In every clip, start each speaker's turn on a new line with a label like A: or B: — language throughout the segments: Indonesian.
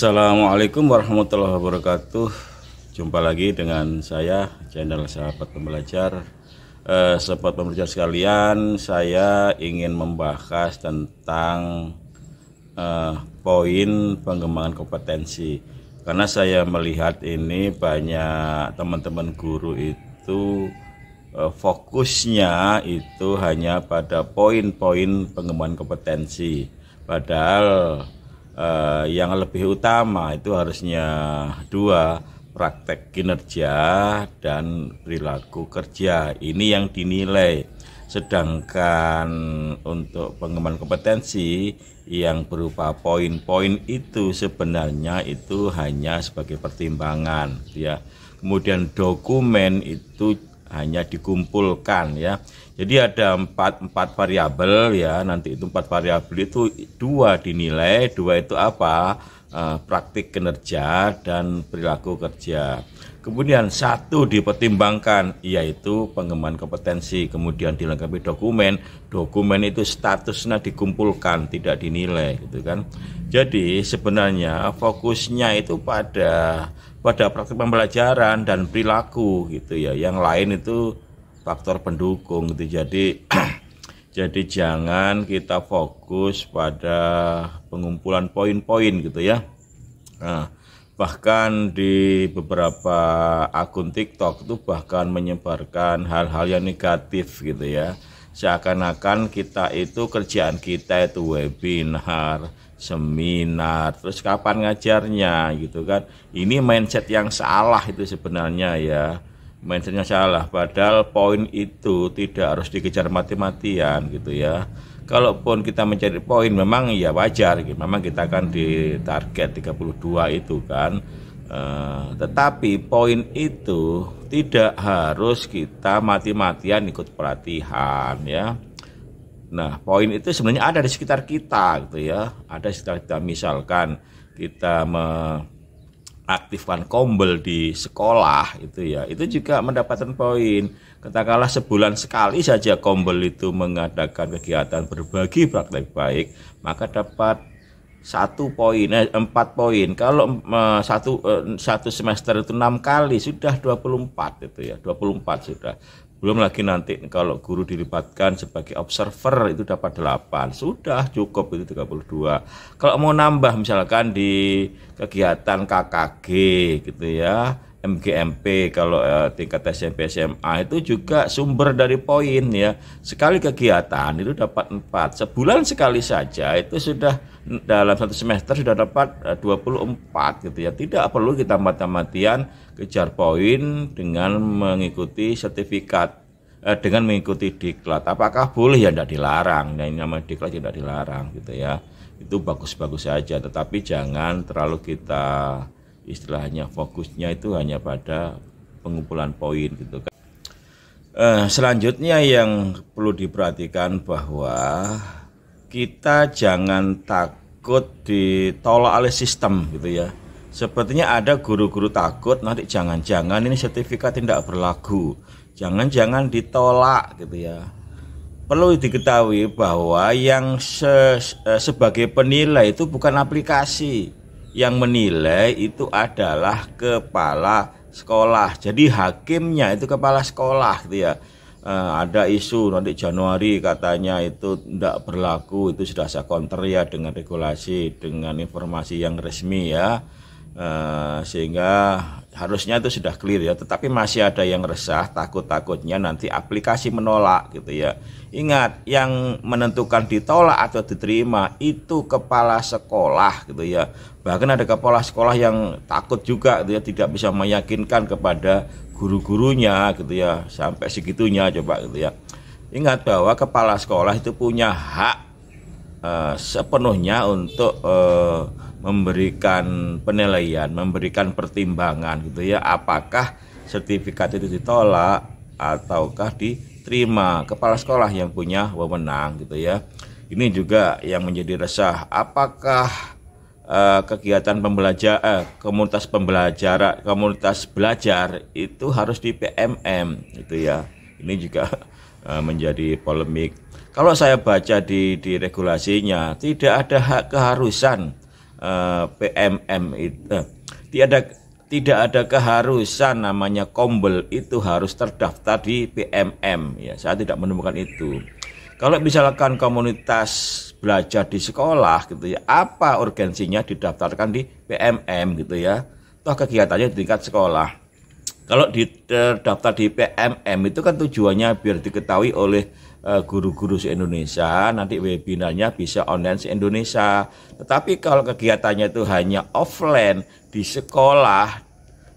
A: Assalamualaikum warahmatullahi wabarakatuh Jumpa lagi dengan saya channel sahabat pembelajar eh, Sahabat pembelajar sekalian Saya ingin membahas tentang eh, Poin pengembangan kompetensi Karena saya melihat ini banyak teman-teman guru itu eh, Fokusnya itu hanya pada poin-poin pengembangan kompetensi Padahal eh, yang lebih utama itu harusnya dua praktek kinerja dan perilaku kerja ini yang dinilai sedangkan untuk pengembangan kompetensi yang berupa poin-poin itu sebenarnya itu hanya sebagai pertimbangan ya kemudian dokumen itu hanya dikumpulkan ya jadi ada empat empat variabel ya nanti itu empat variabel itu dua dinilai dua itu apa uh, praktik kinerja dan perilaku kerja. Kemudian satu dipertimbangkan yaitu pengembangan kompetensi, kemudian dilengkapi dokumen. Dokumen itu statusnya dikumpulkan, tidak dinilai gitu kan. Jadi sebenarnya fokusnya itu pada pada praktik pembelajaran dan perilaku gitu ya. Yang lain itu faktor pendukung gitu. Jadi jadi jangan kita fokus pada pengumpulan poin-poin gitu ya. Nah, bahkan di beberapa akun TikTok itu bahkan menyebarkan hal-hal yang negatif gitu ya. Seakan-akan kita itu kerjaan kita itu webinar, seminar, terus kapan ngajarnya gitu kan. Ini mindset yang salah itu sebenarnya ya mindsetnya salah padahal poin itu tidak harus dikejar mati-matian gitu ya kalaupun kita mencari poin memang ya wajar gitu. memang kita akan di target 32 itu kan Uh, tetapi poin itu tidak harus kita mati-matian ikut pelatihan ya. Nah, poin itu sebenarnya ada di sekitar kita gitu ya. Ada di sekitar kita misalkan kita me aktifkan kombel di sekolah itu ya itu juga mendapatkan poin katakanlah sebulan sekali saja kombel itu mengadakan kegiatan berbagi praktek baik maka dapat satu poin eh, empat poin kalau eh, satu eh, satu semester itu enam kali sudah 24 itu ya 24 sudah belum lagi nanti kalau guru dilibatkan sebagai observer itu dapat 8. Sudah cukup itu 32. Kalau mau nambah misalkan di kegiatan KKG gitu ya, MGMP kalau eh, tingkat SMP SMA itu juga sumber dari poin ya sekali kegiatan itu dapat empat sebulan sekali saja itu sudah dalam satu semester sudah dapat eh, uh, 24 gitu ya tidak perlu kita mati-matian kejar poin dengan mengikuti sertifikat eh, dengan mengikuti diklat apakah boleh ya tidak dilarang nah, yang nah, namanya diklat ya tidak dilarang gitu ya itu bagus-bagus saja tetapi jangan terlalu kita istilahnya fokusnya itu hanya pada pengumpulan poin gitu kan. Eh, selanjutnya yang perlu diperhatikan bahwa kita jangan takut ditolak oleh sistem gitu ya. Sepertinya ada guru-guru takut nanti jangan-jangan ini sertifikat tidak berlaku. Jangan-jangan ditolak gitu ya perlu diketahui bahwa yang se eh, sebagai penilai itu bukan aplikasi yang menilai itu adalah kepala sekolah. Jadi hakimnya itu kepala sekolah gitu ya. Uh, ada isu nanti Januari katanya itu tidak berlaku itu sudah saya konter ya dengan regulasi dengan informasi yang resmi ya Eh, sehingga harusnya itu sudah clear ya tetapi masih ada yang resah takut-takutnya nanti aplikasi menolak gitu ya ingat yang menentukan ditolak atau diterima itu kepala sekolah gitu ya bahkan ada kepala sekolah yang takut juga gitu ya tidak bisa meyakinkan kepada guru-gurunya gitu ya sampai segitunya coba gitu ya ingat bahwa kepala sekolah itu punya hak uh, sepenuhnya untuk uh, memberikan penilaian, memberikan pertimbangan gitu ya, apakah sertifikat itu ditolak ataukah diterima kepala sekolah yang punya wewenang gitu ya. Ini juga yang menjadi resah, apakah uh, kegiatan pembelajar uh, eh, komunitas pembelajar komunitas belajar itu harus di PMM gitu ya. Ini juga uh, menjadi polemik. Kalau saya baca di di regulasinya tidak ada hak keharusan uh, eh, PMM itu uh, eh, tiada tidak ada keharusan namanya kombel itu harus terdaftar di PMM ya saya tidak menemukan itu kalau misalkan komunitas belajar di sekolah gitu ya apa urgensinya didaftarkan di PMM gitu ya toh kegiatannya di tingkat sekolah kalau di terdaftar eh, di PMM itu kan tujuannya biar diketahui oleh eh, guru-guru se-Indonesia, nanti webinarnya bisa online se-Indonesia. Tetapi kalau kegiatannya itu hanya offline di sekolah,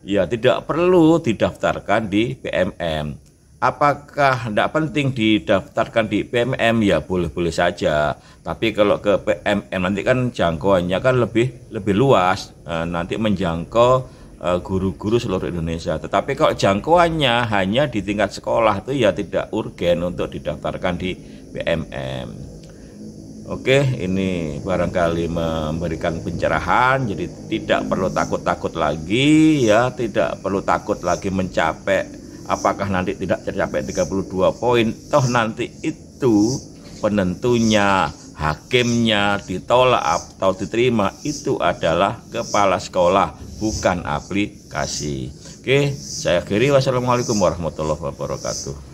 A: ya tidak perlu didaftarkan di PMM. Apakah tidak penting didaftarkan di PMM? Ya boleh-boleh saja. Tapi kalau ke PMM nanti kan jangkauannya kan lebih lebih luas, eh, nanti menjangkau Eh, guru-guru seluruh Indonesia. Tetapi kalau jangkauannya hanya di tingkat sekolah itu ya tidak urgen untuk didaftarkan di BMM. Oke, ini barangkali memberikan pencerahan. Jadi tidak perlu takut-takut lagi ya, tidak perlu takut lagi mencapai apakah nanti tidak tercapai 32 poin. Toh nanti itu penentunya hakimnya ditolak atau diterima itu adalah kepala sekolah bukan aplikasi. Oke, saya akhiri wassalamualaikum warahmatullahi wabarakatuh.